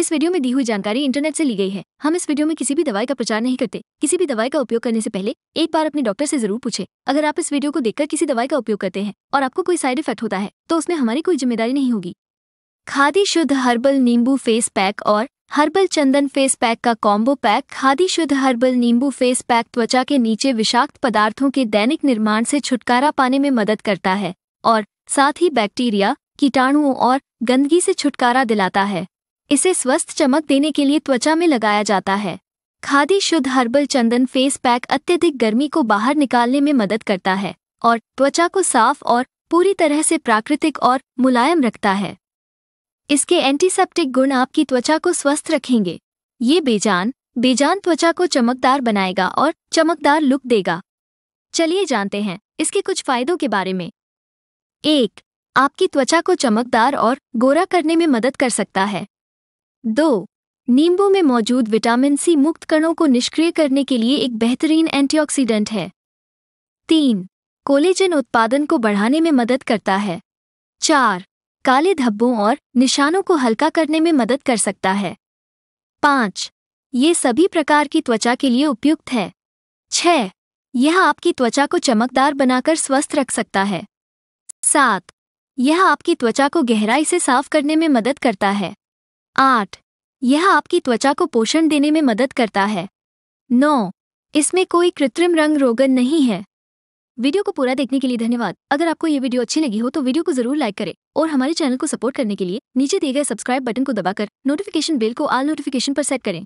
इस वीडियो में दी हुई जानकारी इंटरनेट से ली गई है हम इस वीडियो में किसी भी दवाई का प्रचार नहीं करते किसी भी दवाई का उपयोग करने से पहले एक बार अपने डॉक्टर से जरूर पूछे अगर आप इस वीडियो को देखकर किसी दवाई का उपयोग करते हैं और आपको कोई साइड इफेक्ट होता है तो उसमें हमारी कोई जिम्मेदारी नहीं होगी खादी शुद्ध हर्बल नींबू फेस पैक और हर्बल चंदन फेस पैक का combo pack Khadi Shuddh herbal नींबू फेस पैक त्वचा के नीचे विषाक्त पदार्थों के दैनिक निर्माण से छुटकारा पाने में मदद करता है और साथ ही बैक्टीरिया कीटाणुओं और गंदगी से छुटकारा दिलाता है इसे स्वस्थ चमक देने के लिए त्वचा में लगाया जाता है खादी शुद्ध हर्बल चंदन फेस पैक अत्यधिक गर्मी को बाहर निकालने में मदद करता है और त्वचा को साफ और पूरी तरह से प्राकृतिक और मुलायम रखता है इसके एंटीसेप्टिक गुण आपकी त्वचा को स्वस्थ रखेंगे ये बेजान बेजान त्वचा को चमकदार बनाएगा और चमकदार लुक देगा चलिए जानते हैं इसके कुछ फायदों के बारे में एक आपकी त्वचा को चमकदार और गोरा करने में मदद कर सकता है दो नींबू में मौजूद विटामिन सी मुक्त कणों को निष्क्रिय करने के लिए एक बेहतरीन एंटीऑक्सीडेंट है तीन कोलेजन उत्पादन को बढ़ाने में मदद करता है चार काले धब्बों और निशानों को हल्का करने में मदद कर सकता है पाँच ये सभी प्रकार की त्वचा के लिए उपयुक्त है छ यह आपकी त्वचा को चमकदार बनाकर स्वस्थ रख सकता है सात यह आपकी त्वचा को गहराई से साफ करने में मदद करता है आठ यह आपकी त्वचा को पोषण देने में मदद करता है नौ इसमें कोई कृत्रिम रंग रोगन नहीं है वीडियो को पूरा देखने के लिए धन्यवाद अगर आपको ये वीडियो अच्छी लगी हो तो वीडियो को जरूर लाइक करें और हमारे चैनल को सपोर्ट करने के लिए नीचे दिए गए सब्सक्राइब बटन को दबाकर नोटिफिकेशन बेल को आल नोटिफिकेशन पर सेट करें